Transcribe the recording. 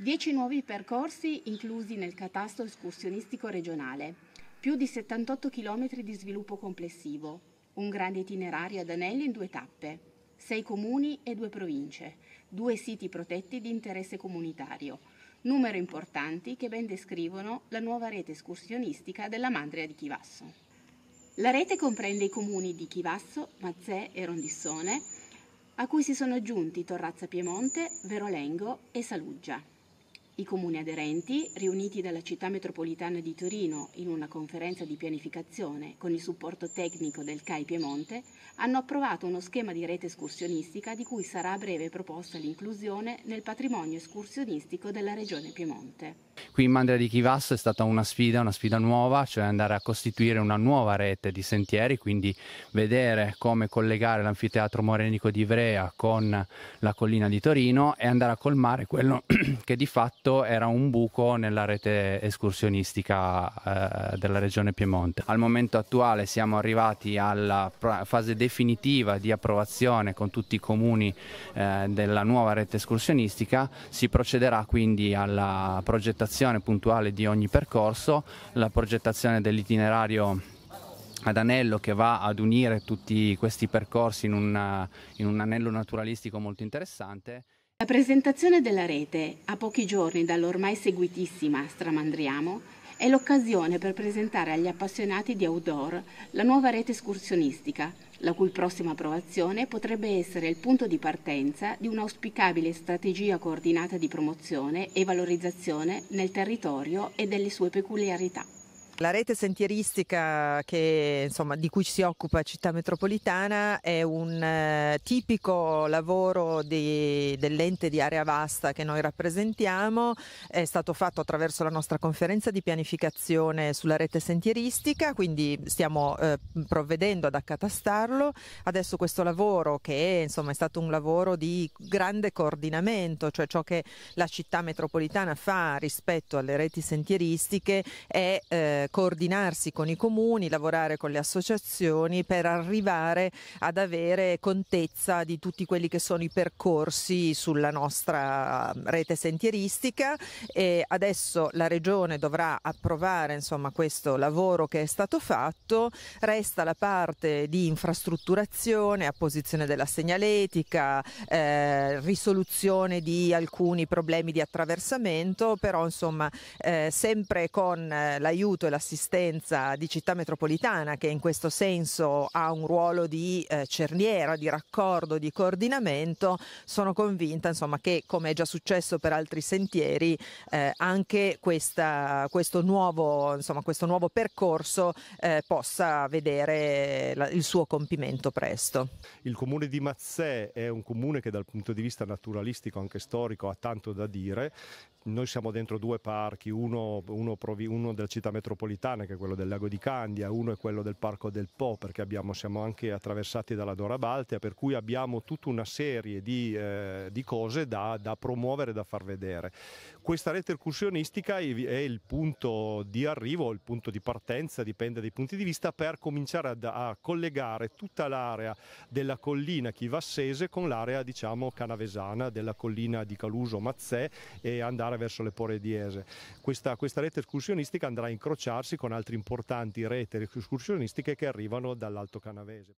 Dieci nuovi percorsi inclusi nel catasto escursionistico regionale, più di 78 km di sviluppo complessivo, un grande itinerario ad anelli in due tappe, sei comuni e due province, due siti protetti di interesse comunitario, numero importanti che ben descrivono la nuova rete escursionistica della Mandria di Chivasso. La rete comprende i comuni di Chivasso, Mazzè e Rondissone, a cui si sono aggiunti Torrazza Piemonte, Verolengo e Saluggia. I comuni aderenti, riuniti dalla città metropolitana di Torino in una conferenza di pianificazione con il supporto tecnico del CAI Piemonte, hanno approvato uno schema di rete escursionistica di cui sarà a breve proposta l'inclusione nel patrimonio escursionistico della regione Piemonte. Qui in Mandria di Chivasso è stata una sfida, una sfida nuova, cioè andare a costituire una nuova rete di sentieri, quindi vedere come collegare l'anfiteatro morenico di Ivrea con la collina di Torino e andare a colmare quello che di fatto questo era un buco nella rete escursionistica eh, della regione Piemonte. Al momento attuale siamo arrivati alla fase definitiva di approvazione con tutti i comuni eh, della nuova rete escursionistica, si procederà quindi alla progettazione puntuale di ogni percorso, la progettazione dell'itinerario ad anello che va ad unire tutti questi percorsi in, una, in un anello naturalistico molto interessante. La presentazione della rete, a pochi giorni dall'ormai seguitissima Stramandriamo, è l'occasione per presentare agli appassionati di outdoor la nuova rete escursionistica, la cui prossima approvazione potrebbe essere il punto di partenza di un'auspicabile strategia coordinata di promozione e valorizzazione nel territorio e delle sue peculiarità. La rete sentieristica che, insomma, di cui si occupa Città Metropolitana è un eh, tipico lavoro di, dell'ente di area vasta che noi rappresentiamo, è stato fatto attraverso la nostra conferenza di pianificazione sulla rete sentieristica, quindi stiamo eh, provvedendo ad accatastarlo. Adesso questo lavoro che insomma, è stato un lavoro di grande coordinamento, cioè ciò che la città metropolitana fa rispetto alle reti sentieristiche è eh, coordinarsi con i comuni, lavorare con le associazioni per arrivare ad avere contezza di tutti quelli che sono i percorsi sulla nostra mm, rete sentieristica e adesso la Regione dovrà approvare insomma, questo lavoro che è stato fatto, resta la parte di infrastrutturazione, apposizione della segnaletica, eh, risoluzione di alcuni problemi di attraversamento, però insomma eh, sempre con eh, l'aiuto e la dell'assistenza di città metropolitana che in questo senso ha un ruolo di eh, cerniera, di raccordo, di coordinamento, sono convinta insomma, che come è già successo per altri sentieri eh, anche questa, questo, nuovo, insomma, questo, nuovo, percorso eh, possa vedere la, il suo compimento presto. Il comune di Mazzè è un comune che dal punto di vista naturalistico, anche storico, ha tanto da dire. Noi siamo dentro due parchi, uno, uno, uno della città metropolitana metropolitane, che è quello del lago di Candia, uno è quello del parco del Po, perché abbiamo, siamo anche attraversati dalla Dora Baltea, per cui abbiamo tutta una serie di, eh, di cose da, da, promuovere, da far vedere. Questa rete escursionistica è il punto di arrivo, il punto di partenza, dipende dai punti di vista, per cominciare a, a collegare tutta l'area della collina chivassese con l'area diciamo canavesana della collina di Caluso Mazzè e andare verso le Pore Porediese. Questa, questa rete escursionistica andrà a incrociare confrontarsi con altre importanti rete escursionistiche che arrivano dall'Alto Canavese.